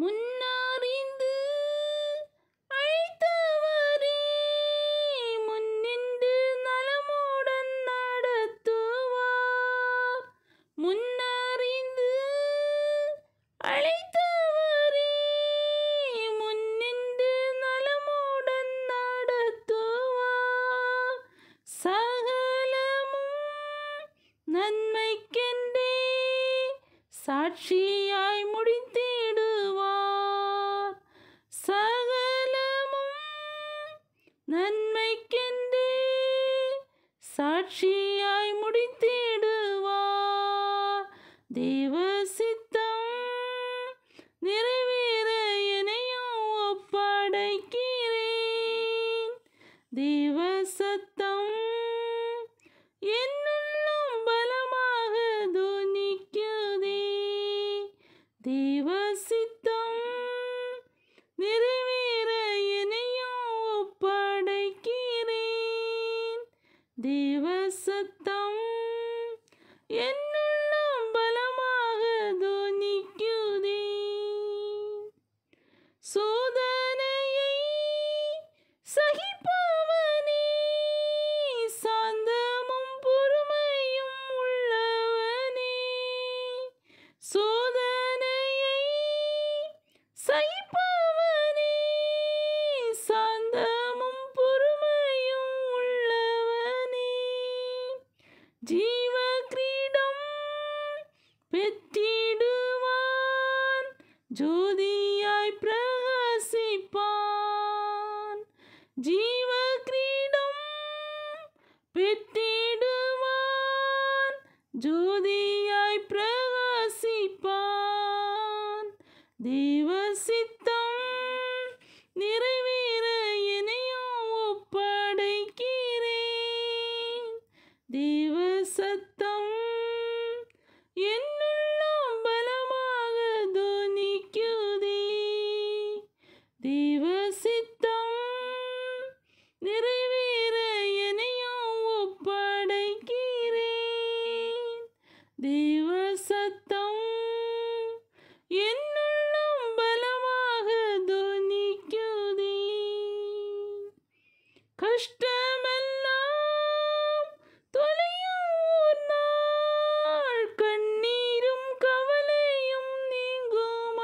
മുന്നറിന്ത് അഴുത്തവരേ മുന്നിൻ്റെ നലമൂടൻ നടത്തുവാർ മുന്നറിന്ത് അழைத்தவரே മുന്നിൻ്റെ നലമൂടൻ നടത്തുവാർ സകലമും നന്മയ്ക്കെൻ്റെ സാക്ഷിയായി മുടിത്തേ நன்மைக்கென்றே சாட்சியாய் முடித்திடுவார் தேவ சித்தம் நிறைவேற எனையும் ஒப்படைக்கிறேன் தேவ சத்தம் என்னுள்ளும் பலமாக துணிக்குதே தேவ தேவசத்தம் என்னுள்ள பலமாக தோனிக்குதே சோதனையை சகிப்பவனே சாந்தமும் பொறுமையும் உள்ளவனே சோ ஜீவ கிரீடம் பெற்றிடுவான் ஜோதியாய் பிரகாசிப்பான் ஜீவ கிரீடம் பெற்றிடுவான் ஜோதி நிறைவேற எனையும் ஒப்படைக்கிறேன் தேவ சத்தம் என்னுள்ளும் பலமாக துணிக்குதே கஷ்டமெல்லாம் தொலையும் நாள் கண்ணீரும் கவலையும் நீங்கும்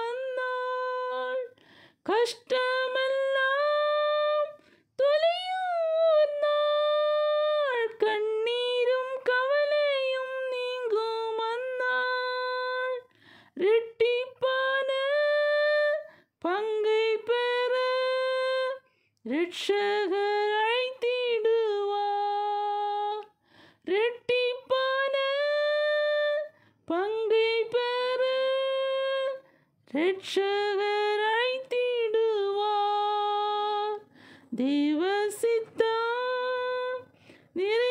கஷ்ட ரெட்டிப்பான பங்கை பெற ரிட்சகர் அழைத்திடுவார் பங்கை பெற ரிட்சகர் அழைத்திடுவார் தேவசித்தா நிறை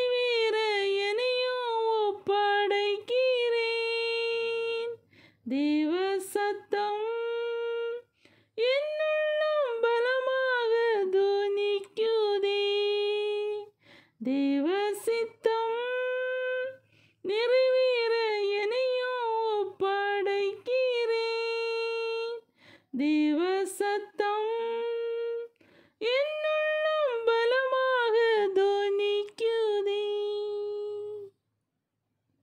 தேவசத்தம் என்னுள்ளம் பலமாக துணிக்குதே தேவசித்தம் நிறைவேற என்னையும் படைக்கிறேன் தேவ